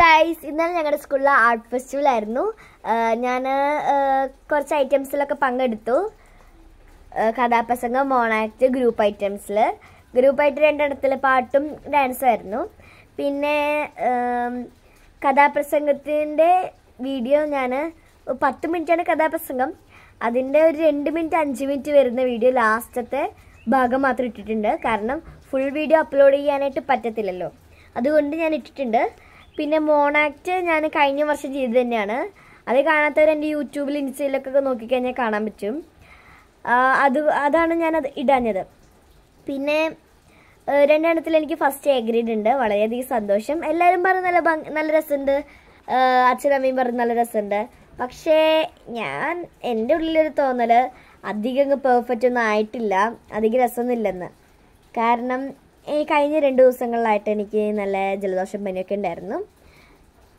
guys ഇന്നലെ ഞങ്ങളുടെ സ്കൂളിൽ ആർട്ട് ഫെസ്റ്റിവലായിരുന്നു ഞാൻ കുറച്ച് ഐറ്റംസിലൊക്കെ പങ്കെടുത്തു കഥാപ്രസംഗം മോണാക്ട് ഗ്രൂപ്പ് ഐറ്റംസിൽ ഗ്രൂപ്പായിട്ട് രണ്ടിടത്തിൽ പാട്ടും ഡാൻസും ആയിരുന്നു പിന്നെ കഥാപ്രസംഗത്തിൻ്റെ വീഡിയോ ഞാൻ പത്ത് മിനിറ്റാണ് കഥാപ്രസംഗം അതിൻ്റെ ഒരു രണ്ട് മിനിറ്റ് അഞ്ച് മിനിറ്റ് വരുന്ന വീഡിയോ ലാസ്റ്റത്തെ ഭാഗം മാത്രം ഇട്ടിട്ടുണ്ട് കാരണം ഫുൾ വീഡിയോ അപ്ലോഡ് ചെയ്യാനായിട്ട് പറ്റത്തില്ലല്ലോ അതുകൊണ്ട് ഞാൻ ഇട്ടിട്ടുണ്ട് പിന്നെ മോണാക്ട് ഞാൻ കഴിഞ്ഞ വർഷം ചെയ്ത് തന്നെയാണ് അത് കാണാത്തവർ എൻ്റെ യൂട്യൂബിൽ ഇൻസ്റ്റയിലൊക്കെ നോക്കിക്കഴിഞ്ഞാൽ കാണാൻ പറ്റും അത് അതാണ് ഞാനത് ഇടാഞ്ഞത് പിന്നെ രണ്ടെണ്ണത്തിൽ എനിക്ക് ഫസ്റ്റ് എ ഗ്രേഡ് ഉണ്ട് വളരെയധികം സന്തോഷം എല്ലാവരും പറഞ്ഞ് നല്ല നല്ല രസമുണ്ട് അച്ഛനമ്മയും പറഞ്ഞ് നല്ല രസമുണ്ട് പക്ഷേ ഞാൻ എൻ്റെ ഉള്ളിലൊരു തോന്നൽ അധികം പെർഫെക്റ്റ് ഒന്നും ആയിട്ടില്ല അധികം രസമൊന്നുമില്ലെന്ന് കാരണം ഈ കഴിഞ്ഞ രണ്ട് ദിവസങ്ങളിലായിട്ട് എനിക്ക് നല്ല ജലദോഷം പനിയൊക്കെ ഉണ്ടായിരുന്നു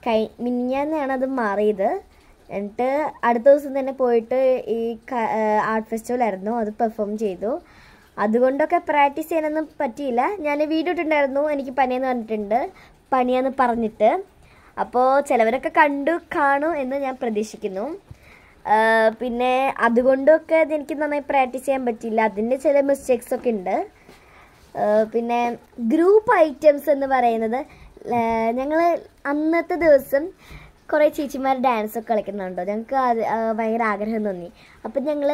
കൈ മിനിഞ്ഞാന്നാണ് അത് മാറിയത് എന്നിട്ട് അടുത്ത ദിവസം തന്നെ പോയിട്ട് ഈ ആർട്ട് ആയിരുന്നു അത് പെർഫോം ചെയ്തു അതുകൊണ്ടൊക്കെ പ്രാക്ടീസ് ചെയ്യാനൊന്നും പറ്റിയില്ല ഞാൻ വീഡിയോ ഇട്ടുണ്ടായിരുന്നു എനിക്ക് പനിയെന്ന് പറഞ്ഞിട്ടുണ്ട് പനിയെന്ന് പറഞ്ഞിട്ട് അപ്പോൾ ചിലവരൊക്കെ കണ്ടു കാണും എന്ന് ഞാൻ പ്രതീക്ഷിക്കുന്നു പിന്നെ അതുകൊണ്ടൊക്കെ എനിക്ക് നന്നായി പ്രാക്ടീസ് ചെയ്യാൻ പറ്റിയില്ല അതിൻ്റെ ചില മിസ്റ്റേക്സ് ഒക്കെ ഉണ്ട് പിന്നെ ഗ്രൂപ്പ് ഐറ്റംസ് എന്ന് പറയുന്നത് ഞങ്ങൾ അന്നത്തെ ദിവസം കുറേ ചേച്ചിമാർ ഡാൻസൊക്കെ കളിക്കുന്നുണ്ടോ ഞങ്ങൾക്ക് അത് ഭയങ്കര ആഗ്രഹം തോന്നി അപ്പം ഞങ്ങൾ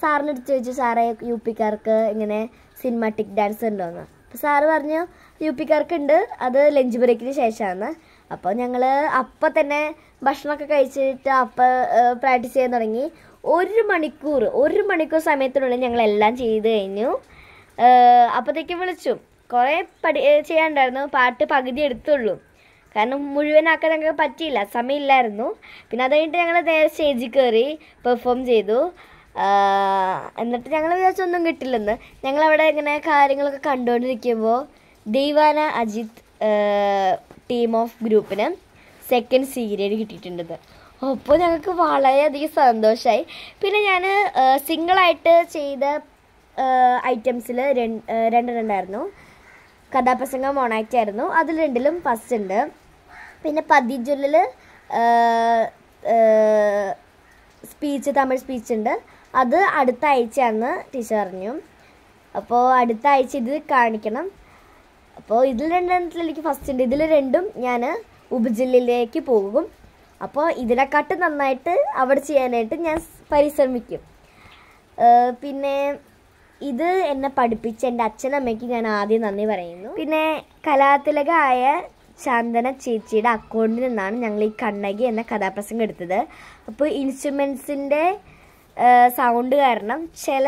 സാറിന് എടുത്ത് ചോദിച്ചു സാറേ യു പിക്കാർക്ക് ഇങ്ങനെ സിനിമാറ്റിക് ഡാൻസ് ഉണ്ടോയെന്ന് അപ്പോൾ സാറ് പറഞ്ഞു യു പിക്കാർക്ക് ഉണ്ട് അത് ലഞ്ച് ബ്രേക്കിന് ശേഷമാണ് അപ്പോൾ ഞങ്ങൾ അപ്പം തന്നെ ഭക്ഷണമൊക്കെ കഴിച്ചിട്ട് അപ്പം പ്രാക്ടീസ് ചെയ്യാൻ തുടങ്ങി ഒരു മണിക്കൂർ ഒരു മണിക്കൂർ സമയത്തിനുള്ളിൽ ഞങ്ങളെല്ലാം ചെയ്ത് കഴിഞ്ഞു അപ്പോഴത്തേക്കും വിളിച്ചു കുറേ പഠി ചെയ്യാണ്ടായിരുന്നു പാട്ട് പകുതി എടുത്തുള്ളൂ കാരണം മുഴുവനാക്കാൻ ഞങ്ങൾക്ക് പറ്റിയില്ല സമയമില്ലായിരുന്നു പിന്നെ അത് കഴിഞ്ഞിട്ട് ഞങ്ങൾ നേരെ സ്റ്റേജിൽ കയറി പെർഫോം ചെയ്തു എന്നിട്ട് ഞങ്ങൾ വിചാരിച്ചൊന്നും കിട്ടില്ലെന്ന് ഞങ്ങളവിടെ ഇങ്ങനെ കാര്യങ്ങളൊക്കെ കണ്ടുകൊണ്ടിരിക്കുമ്പോൾ ദൈവാന അജിത് ടീം ഓഫ് ഗ്രൂപ്പിന് സെക്കൻഡ് സീരിയഡ് കിട്ടിയിട്ടുണ്ട് അപ്പോൾ ഞങ്ങൾക്ക് വളരെയധികം സന്തോഷമായി പിന്നെ ഞാൻ സിംഗിളായിട്ട് ചെയ്ത ഐറ്റംസിൽ രണ്ട് രണ്ടായിരുന്നു കഥാപ്രസംഗം ഓണാക്റ്റ് ആയിരുന്നു അതിൽ രണ്ടിലും ഫസ്റ്റ് ഉണ്ട് പിന്നെ പതിജുല്ലിൽ സ്പീച്ച് തമിഴ് സ്പീച്ച് ഉണ്ട് അത് അടുത്ത ആഴ്ചയാണെന്ന് ടീച്ചർ അറിഞ്ഞു അപ്പോൾ അടുത്ത ആഴ്ച ഇത് കാണിക്കണം അപ്പോൾ ഇതിൽ രണ്ടെണ്ണത്തിൽ എനിക്ക് ഫസ്റ്റ് ഉണ്ട് ഇതിൽ രണ്ടും ഞാൻ ഉപജില്ലയിലേക്ക് പോകും അപ്പോൾ ഇതിനെക്കാട്ടും നന്നായിട്ട് അവിടെ ചെയ്യാനായിട്ട് ഞാൻ പരിശ്രമിക്കും പിന്നെ ഇത് എന്നെ പഠിപ്പിച്ച എൻ്റെ അച്ഛനമ്മയ്ക്ക് ഞാൻ ആദ്യം നന്ദി പറയുന്നു പിന്നെ കലാതിലകായ ചന്ദന ചേച്ചിയുടെ അക്കൗണ്ടിൽ നിന്നാണ് ഞങ്ങൾ ഈ കണ്ണകി എന്ന കഥാപ്രസംഗം എടുത്തത് അപ്പോൾ ഇൻസ്ട്രുമെൻസിൻ്റെ സൗണ്ട് കാരണം ചില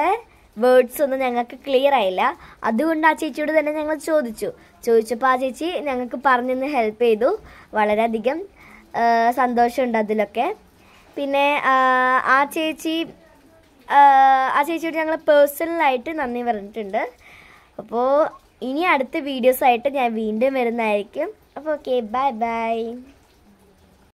വേർഡ്സ് ഒന്നും ഞങ്ങൾക്ക് ക്ലിയർ ആയില്ല അതുകൊണ്ട് ആ ചേച്ചിയോട് തന്നെ ഞങ്ങൾ ചോദിച്ചു ചോദിച്ചപ്പോൾ ആ ചേച്ചി ഞങ്ങൾക്ക് പറഞ്ഞൊന്ന് ഹെൽപ്പ് ചെയ്തു വളരെയധികം സന്തോഷമുണ്ട് അതിലൊക്കെ പിന്നെ ആ ചേച്ചി ആ ചേച്ചിയോട് ഞങ്ങൾ പേഴ്സണലായിട്ട് നന്ദി പറഞ്ഞിട്ടുണ്ട് അപ്പോൾ ഇനി അടുത്ത വീഡിയോസായിട്ട് ഞാൻ വീണ്ടും വരുന്നതായിരിക്കും അപ്പോൾ ഓക്കെ ബൈ ബൈ